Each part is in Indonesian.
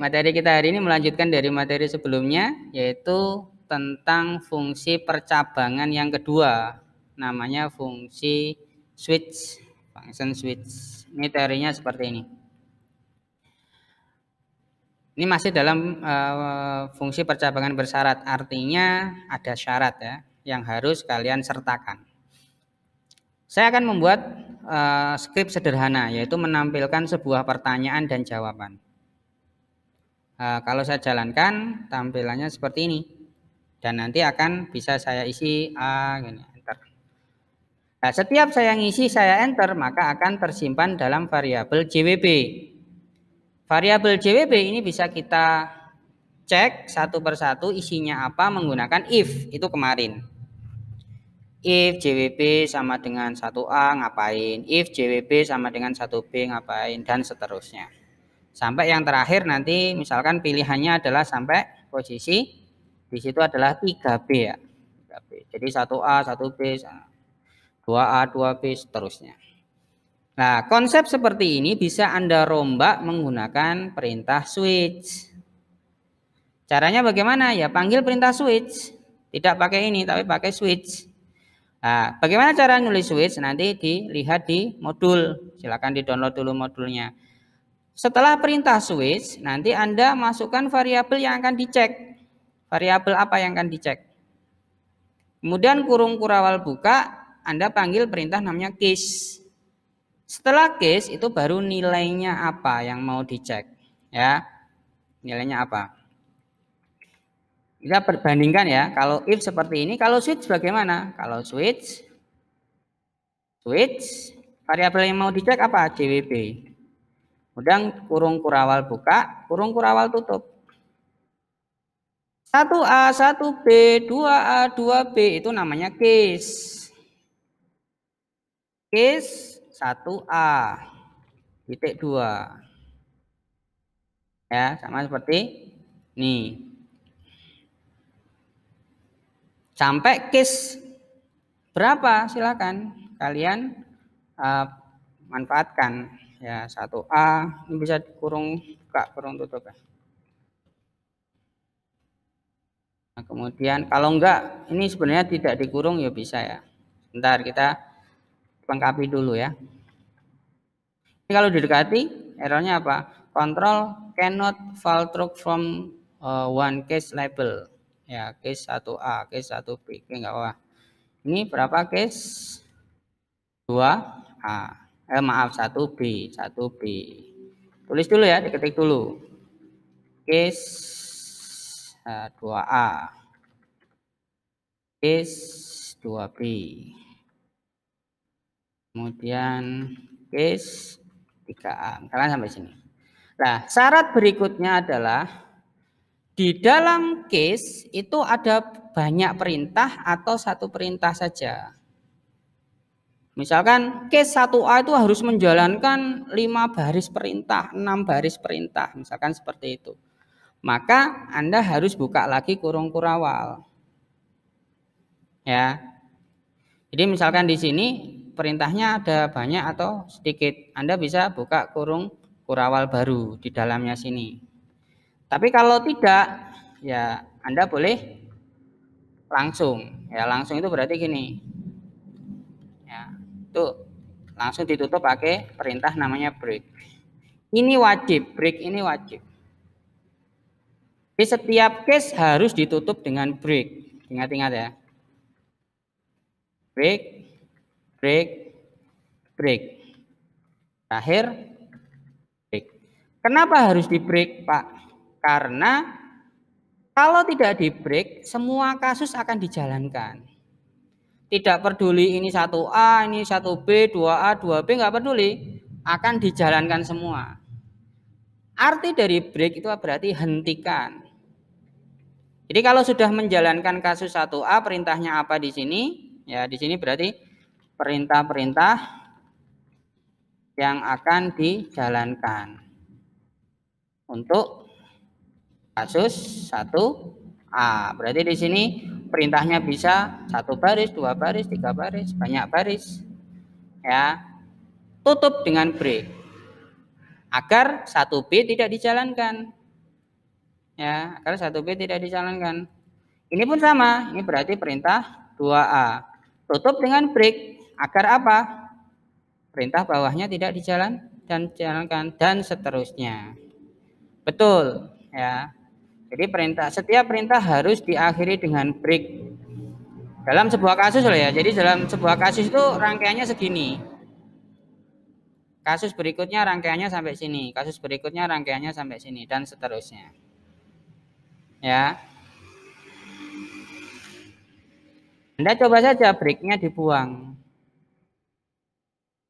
materi kita hari ini melanjutkan dari materi sebelumnya yaitu tentang fungsi percabangan yang kedua. Namanya fungsi switch, function switch. Ini teorinya seperti ini. Ini masih dalam uh, fungsi percabangan bersyarat. Artinya ada syarat ya yang harus kalian sertakan. Saya akan membuat uh, skrip sederhana yaitu menampilkan sebuah pertanyaan dan jawaban. Eh, kalau saya jalankan tampilannya seperti ini dan nanti akan bisa saya isi a ah, gini, enter. Nah, setiap saya ngisi saya enter maka akan tersimpan dalam variabel JWB. Variabel JWB ini bisa kita cek satu persatu isinya apa menggunakan if itu kemarin if JWB sama dengan 1A ngapain, if JWB sama dengan 1B ngapain, dan seterusnya. Sampai yang terakhir nanti misalkan pilihannya adalah sampai posisi di situ adalah 3B ya. 3B. Jadi 1A, 1B, 2A, 2B seterusnya. Nah, konsep seperti ini bisa Anda rombak menggunakan perintah switch. Caranya bagaimana? Ya, panggil perintah switch. Tidak pakai ini, tapi pakai switch. Nah, bagaimana cara nulis switch? Nanti dilihat di modul. Silakan di-download dulu modulnya. Setelah perintah switch, nanti Anda masukkan variabel yang akan dicek. Variabel apa yang akan dicek. Kemudian kurung kurawal buka, Anda panggil perintah namanya case. Setelah case itu baru nilainya apa yang mau dicek. Ya, nilainya apa. Kita perbandingkan ya, kalau if seperti ini, kalau switch bagaimana? Kalau switch, switch, variabel yang mau dicek apa? CWP. Kemudian kurung kurawal buka, kurung kurawal tutup. 1A, 1B, 2A, 2B itu namanya case. Case 1A, titik 2. Ya, sama seperti ini. Sampai case berapa? Silakan kalian uh, manfaatkan ya satu a ini bisa kurung buka kurung tutup ya. Nah, kemudian kalau enggak ini sebenarnya tidak dikurung ya bisa ya Ntar kita lengkapi dulu ya ini kalau didekati errornya apa control cannot truck from uh, one case label ya case 1A case 1B ini enggak apa, -apa. ini berapa case 2A eh, maaf 1B 1B tulis dulu ya diketik dulu case eh, 2A case 2B kemudian case 3A kalian sampai sini nah syarat berikutnya adalah di dalam case itu ada banyak perintah atau satu perintah saja. Misalkan case 1A itu harus menjalankan 5 baris perintah, 6 baris perintah, misalkan seperti itu. Maka Anda harus buka lagi kurung kurawal. Ya. Jadi misalkan di sini perintahnya ada banyak atau sedikit, Anda bisa buka kurung kurawal baru di dalamnya sini. Tapi kalau tidak, ya Anda boleh langsung. Ya, langsung itu berarti gini itu langsung ditutup pakai perintah namanya break. Ini wajib, break ini wajib. Di setiap case harus ditutup dengan break. Ingat-ingat ya. Break, break, break. Terakhir, break. Kenapa harus di break, Pak? Karena kalau tidak di break, semua kasus akan dijalankan. Tidak peduli ini 1A, ini 1B, 2A, 2B, nggak peduli. Akan dijalankan semua. Arti dari break itu berarti hentikan. Jadi kalau sudah menjalankan kasus 1A, perintahnya apa di sini? Ya, di sini berarti perintah-perintah yang akan dijalankan untuk kasus 1A. Berarti di sini perintahnya bisa satu baris, dua baris, tiga baris, banyak baris. Ya. Tutup dengan break. Agar satu B tidak dijalankan. Ya, agar satu B tidak dijalankan. Ini pun sama, ini berarti perintah 2A. Tutup dengan break agar apa? Perintah bawahnya tidak dijalankan dan jalankan dan seterusnya. Betul, ya. Jadi perintah setiap perintah harus diakhiri dengan break. Dalam sebuah kasus loh ya. Jadi dalam sebuah kasus itu rangkaiannya segini. Kasus berikutnya rangkaiannya sampai sini, kasus berikutnya rangkaiannya sampai sini dan seterusnya. Ya. Anda coba saja breaknya dibuang.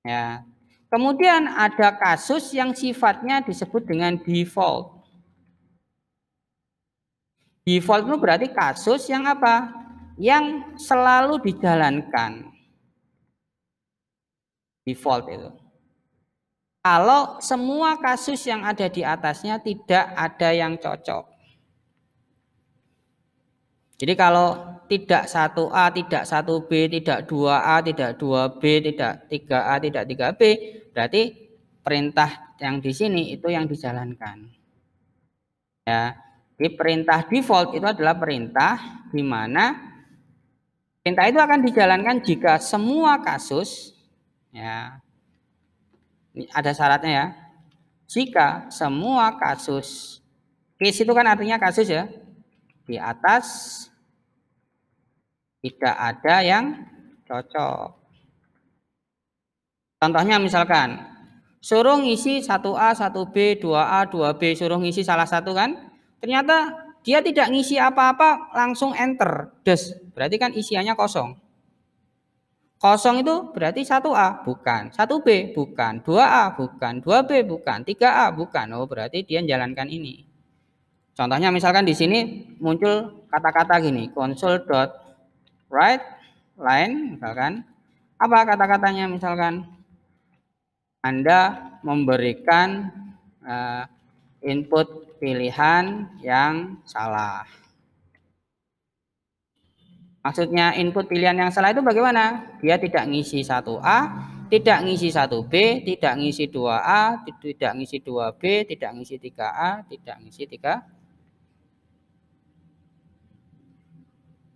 Ya. Kemudian ada kasus yang sifatnya disebut dengan default. Default itu berarti kasus yang apa? Yang selalu dijalankan. Default itu. Kalau semua kasus yang ada di atasnya tidak ada yang cocok. Jadi kalau tidak 1A, tidak 1B, tidak 2A, tidak 2B, tidak 3A, tidak 3B, berarti perintah yang di sini itu yang dijalankan. Ya. Jadi perintah default itu adalah perintah di mana perintah itu akan dijalankan jika semua kasus ya ini ada syaratnya ya. Jika semua kasus case itu kan artinya kasus ya di atas tidak ada yang cocok. Contohnya misalkan suruh ngisi 1A, 1B, 2A, 2B, suruh ngisi salah satu kan? Ternyata dia tidak ngisi apa-apa, langsung enter, des. Berarti kan isiannya kosong. Kosong itu berarti 1A, bukan. 1B, bukan. 2A, bukan. 2B, bukan. 3A, bukan. Oh, berarti dia menjalankan ini. Contohnya misalkan di sini muncul kata-kata gini, console dot write line misalkan. Apa kata-katanya misalkan? Anda memberikan uh, input pilihan yang salah. Maksudnya input pilihan yang salah itu bagaimana? Dia tidak ngisi 1A, tidak ngisi 1B, tidak ngisi 2A, tidak ngisi 2B, tidak ngisi 3A, tidak ngisi 3.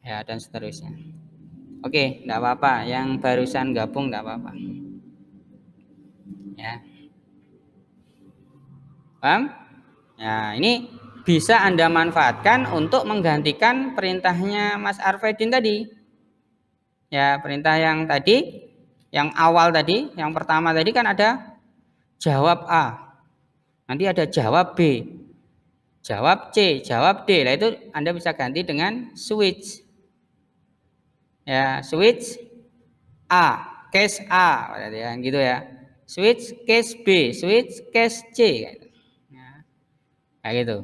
Ya, dan seterusnya. Oke, enggak apa-apa. Yang barusan gabung enggak apa-apa. Ya. Paham? Nah, ini bisa Anda manfaatkan untuk menggantikan perintahnya Mas Arvedin tadi. Ya, perintah yang tadi, yang awal tadi, yang pertama tadi kan ada jawab A. Nanti ada jawab B, jawab C, jawab D. Nah, itu Anda bisa ganti dengan switch. Ya, switch A, case A, gitu ya. Switch case B, switch case C kayak gitu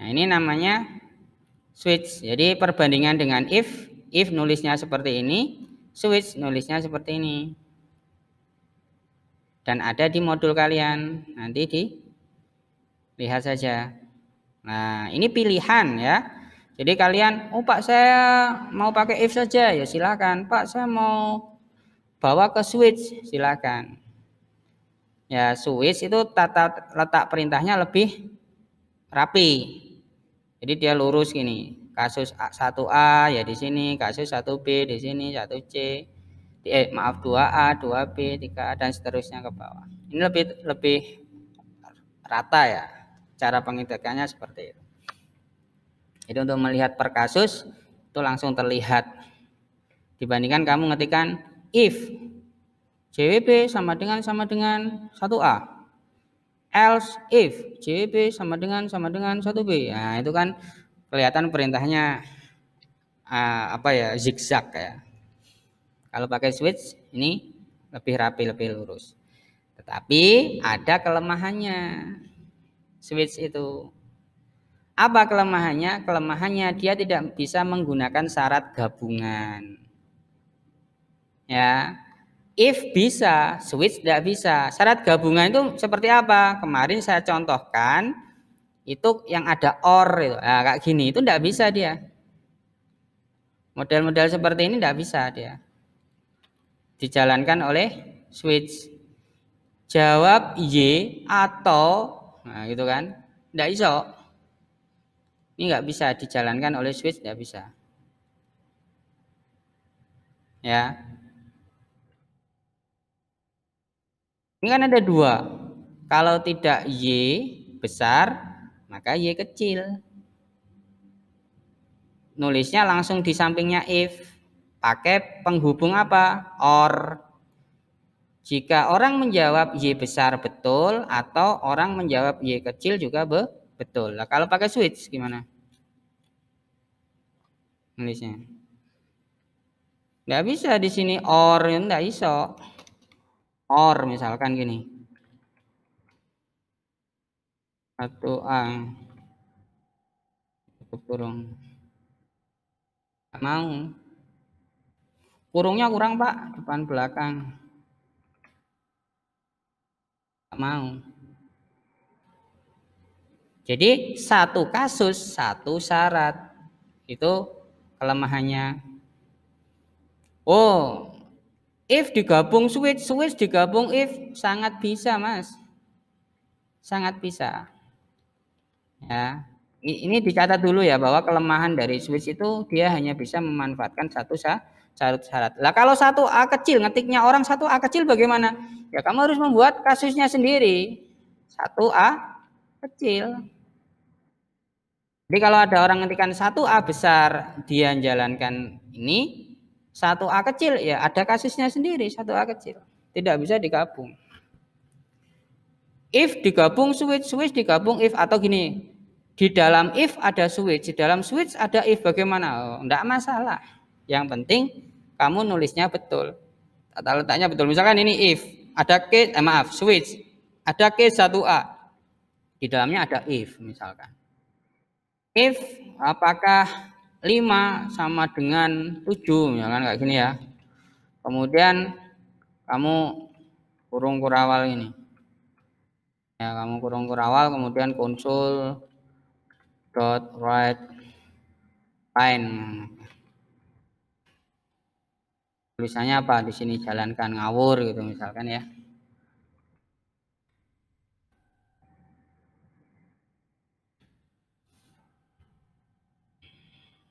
nah ini namanya switch jadi perbandingan dengan if if nulisnya seperti ini switch nulisnya seperti ini dan ada di modul kalian nanti di lihat saja nah ini pilihan ya jadi kalian oh pak saya mau pakai if saja ya silakan pak saya mau bawa ke switch silakan ya Swiss itu tata letak perintahnya lebih rapi. Jadi dia lurus gini. Kasus 1A ya di sini, kasus 1B di sini, 1C. Eh maaf 2A, 2B, 3A dan seterusnya ke bawah. Ini lebih lebih rata ya. Cara pengintekannya seperti itu. Jadi untuk melihat per kasus itu langsung terlihat dibandingkan kamu ngetikkan if JWP sama dengan sama dengan 1A. Else if JWP sama dengan sama dengan 1B. Nah, itu kan kelihatan perintahnya uh, apa ya zigzag ya. Kalau pakai switch ini lebih rapi, lebih lurus. Tetapi ada kelemahannya switch itu. Apa kelemahannya? Kelemahannya dia tidak bisa menggunakan syarat gabungan. Ya, If bisa, switch tidak bisa. Syarat gabungan itu seperti apa? Kemarin saya contohkan itu yang ada or itu. Nah, kayak gini itu tidak bisa dia. Model-model seperti ini tidak bisa dia. Dijalankan oleh switch. Jawab Y atau nah gitu kan. Tidak iso. Ini nggak bisa dijalankan oleh switch tidak bisa. Ya, Ini kan ada dua. Kalau tidak Y besar, maka Y kecil. Nulisnya langsung di sampingnya if. Pakai penghubung apa? Or. Jika orang menjawab Y besar betul atau orang menjawab Y kecil juga be betul. Nah, kalau pakai switch gimana? Nulisnya. Nggak bisa di sini or, nggak iso or misalkan gini satu a, satu kurung mau kurungnya kurang pak depan belakang Gak mau jadi satu kasus satu syarat itu kelemahannya oh If digabung switch, switch digabung if sangat bisa, Mas. Sangat bisa. Ya. Ini dicatat dulu ya bahwa kelemahan dari switch itu dia hanya bisa memanfaatkan satu syarat-syarat. Lah kalau satu A kecil, ngetiknya orang satu A kecil bagaimana? Ya kamu harus membuat kasusnya sendiri. Satu A kecil. Jadi kalau ada orang ngetikan satu A besar, dia menjalankan ini, satu A kecil ya ada kasusnya sendiri satu A kecil. Tidak bisa digabung. If digabung switch, switch digabung if atau gini. Di dalam if ada switch, di dalam switch ada if bagaimana? Oh, masalah. Yang penting kamu nulisnya betul. Tata letaknya betul. Misalkan ini if, ada case, eh, maaf, switch. Ada case satu a di dalamnya ada if misalkan. If apakah 5 sama dengan 7 ya kan kayak gini ya kemudian kamu kurung kurawal ini ya kamu kurung kurawal kemudian konsul dot write line tulisannya apa di sini jalankan ngawur gitu misalkan ya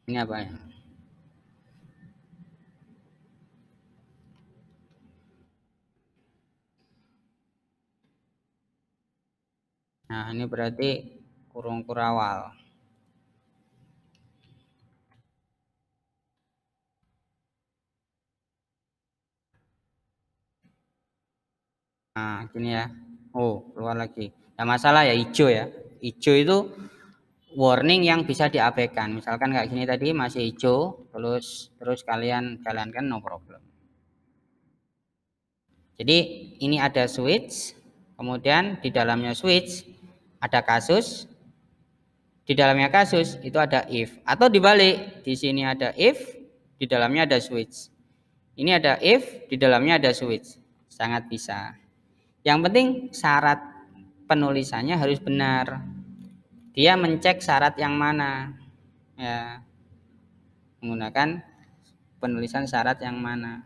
Ini apa ya? Nah, ini berarti kurung kurawal. Nah, gini ya. Oh, keluar lagi. Ya masalah ya hijau ya. Hijau itu warning yang bisa diabaikan. Misalkan kayak gini tadi masih hijau, terus terus kalian jalankan no problem. Jadi ini ada switch, kemudian di dalamnya switch ada kasus, di dalamnya kasus itu ada if atau dibalik di sini ada if, di dalamnya ada switch. Ini ada if, di dalamnya ada switch. Sangat bisa. Yang penting syarat penulisannya harus benar dia mencek syarat yang mana ya menggunakan penulisan syarat yang mana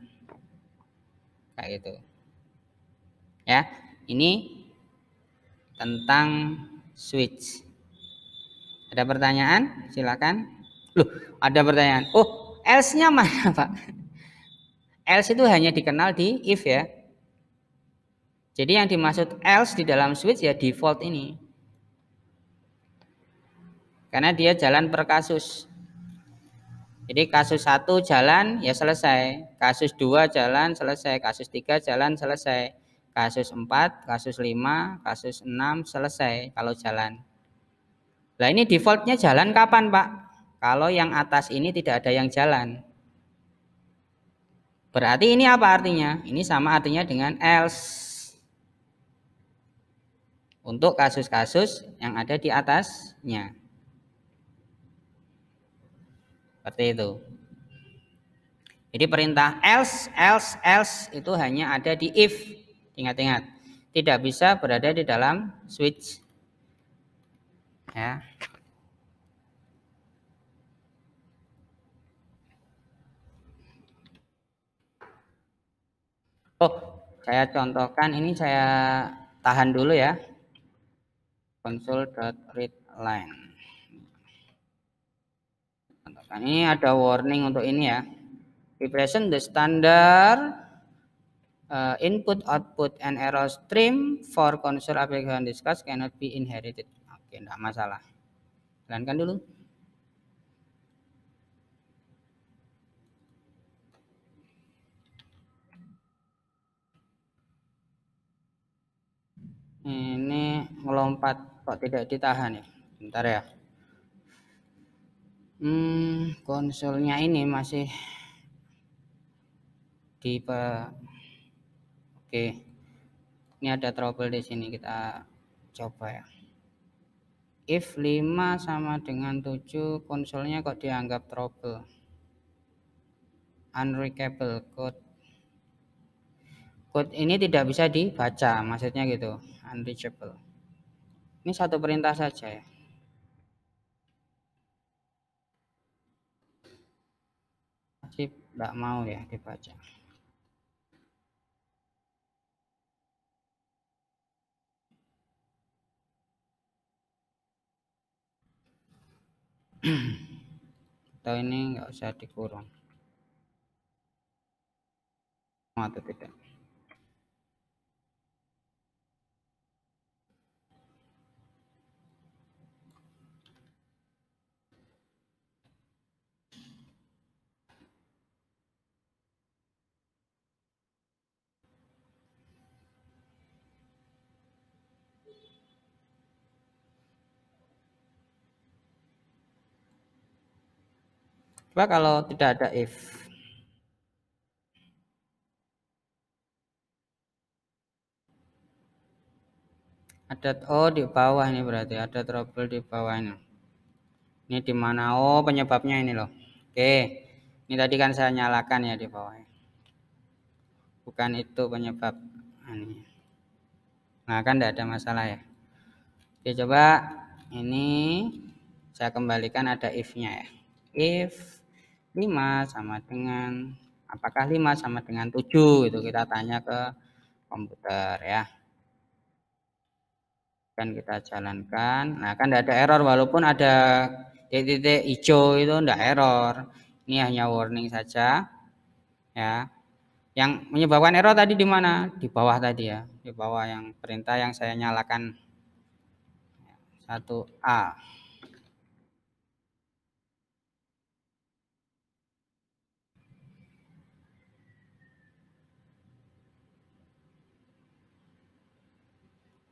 kayak gitu ya ini tentang switch ada pertanyaan silakan loh ada pertanyaan oh else nya mana pak else itu hanya dikenal di if ya jadi yang dimaksud else di dalam switch ya default ini karena dia jalan per kasus. Jadi kasus satu jalan ya selesai, kasus dua jalan selesai, kasus tiga jalan selesai, kasus empat, kasus lima, kasus enam selesai kalau jalan. Nah ini defaultnya jalan kapan Pak? Kalau yang atas ini tidak ada yang jalan. Berarti ini apa artinya? Ini sama artinya dengan else. Untuk kasus-kasus yang ada di atasnya. Seperti itu. Jadi perintah else, else, else itu hanya ada di if. Ingat-ingat. Tidak bisa berada di dalam switch. Ya. Oh, saya contohkan ini saya tahan dulu ya. line. Nah, ini ada warning untuk ini ya. present the standard uh, input, output, and error stream for console application discuss cannot be inherited. Oke, tidak masalah. Jalankan dulu. Ini melompat kok tidak ditahan ya. Bentar ya hmm, konsolnya ini masih di oke ini ada trouble di sini kita coba ya if 5 sama dengan 7 konsolnya kok dianggap trouble unreadable code code ini tidak bisa dibaca maksudnya gitu unreachable ini satu perintah saja ya nggak mau ya dibaca gitu atau ini nggak usah dikurung atau tidak Coba kalau tidak ada if. Ada o di bawah ini berarti ada trouble di bawah ini. Ini di mana? Oh, penyebabnya ini loh. Oke. Ini tadi kan saya nyalakan ya di bawah. Bukan itu penyebab nah, ini. Nah, kan tidak ada masalah ya. Oke, coba ini saya kembalikan ada if-nya ya. If 5 sama dengan apakah 5 sama dengan 7 itu kita tanya ke komputer ya dan kita jalankan nah kan tidak ada error walaupun ada titik-titik hijau itu tidak error ini hanya warning saja ya yang menyebabkan error tadi di mana di bawah tadi ya di bawah yang perintah yang saya nyalakan 1A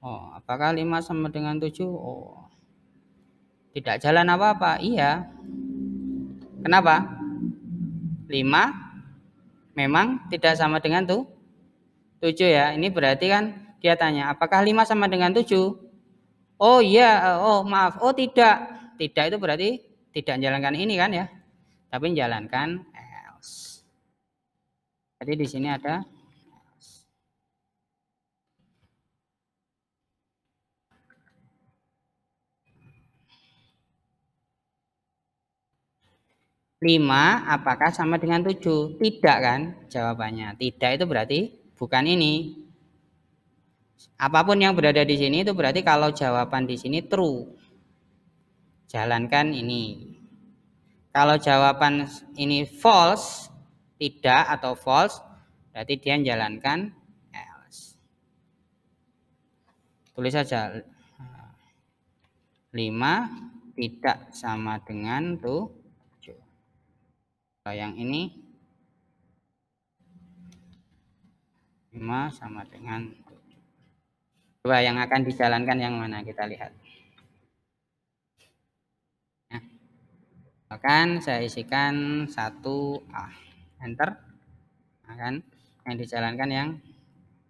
Oh, apakah 5 sama dengan 7? Oh. Tidak jalan apa-apa. Iya. Kenapa? 5 memang tidak sama dengan tuh 7 ya. Ini berarti kan dia tanya, apakah 5 sama dengan 7? Oh iya, oh maaf. Oh tidak. Tidak itu berarti tidak menjalankan ini kan ya. Tapi menjalankan else. Jadi di sini ada 5 apakah sama dengan 7? Tidak kan jawabannya. Tidak itu berarti bukan ini. Apapun yang berada di sini itu berarti kalau jawaban di sini true. Jalankan ini. Kalau jawaban ini false, tidak atau false, berarti dia jalankan else. Tulis saja 5 tidak sama dengan tuh kalau yang ini 5 sama dengan 7. yang akan dijalankan yang mana kita lihat. Nah, ya. akan saya isikan 1A. Enter. Akan nah, yang dijalankan yang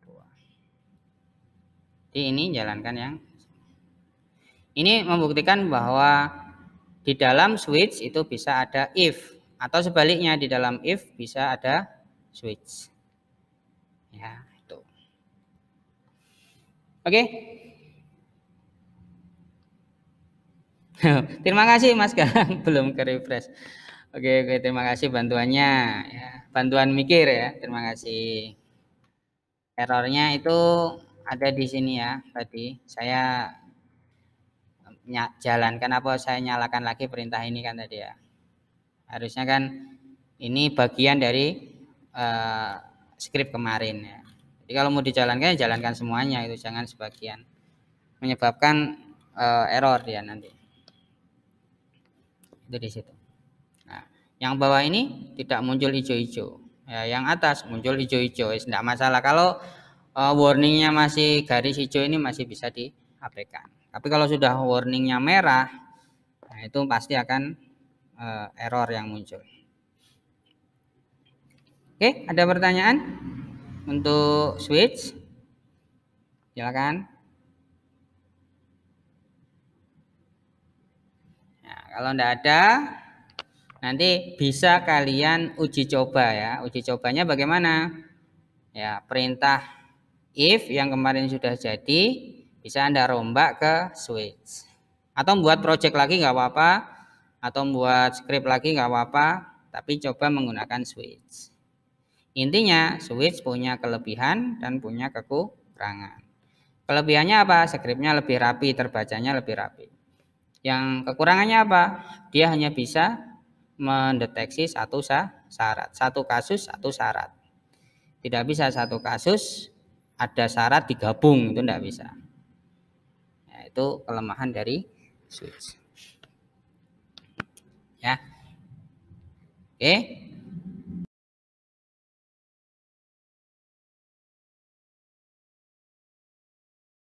dua. Di ini jalankan yang ini membuktikan bahwa di dalam switch itu bisa ada if atau sebaliknya di dalam if bisa ada switch. Ya, itu. Oke. terima kasih Mas Galang belum ke refresh. Oke, oke, terima kasih bantuannya ya. Bantuan mikir ya. Terima kasih. Errornya itu ada di sini ya tadi. Saya jalankan apa saya nyalakan lagi perintah ini kan tadi ya. Harusnya kan ini bagian dari uh, skrip kemarin ya. Jadi kalau mau dijalankan ya jalankan semuanya itu jangan sebagian menyebabkan uh, error ya nanti. Itu di situ. Nah, yang bawah ini tidak muncul hijau-hijau. Ya, yang atas muncul hijau-hijau, tidak masalah. Kalau uh, warningnya masih garis hijau ini masih bisa diabaikan. Tapi kalau sudah warningnya merah, nah itu pasti akan uh, error yang muncul. Oke, ada pertanyaan untuk switch? Silakan. Nah, kalau tidak ada, nanti bisa kalian uji coba ya. Uji cobanya bagaimana? Ya, perintah if yang kemarin sudah jadi bisa Anda rombak ke switch. Atau buat project lagi nggak apa-apa, atau membuat script lagi nggak apa-apa, tapi coba menggunakan switch. Intinya switch punya kelebihan dan punya kekurangan. Kelebihannya apa? Scriptnya lebih rapi, terbacanya lebih rapi. Yang kekurangannya apa? Dia hanya bisa mendeteksi satu syarat, satu kasus, satu syarat. Tidak bisa satu kasus ada syarat digabung itu tidak bisa. Nah, itu kelemahan dari switch. Oke. Okay?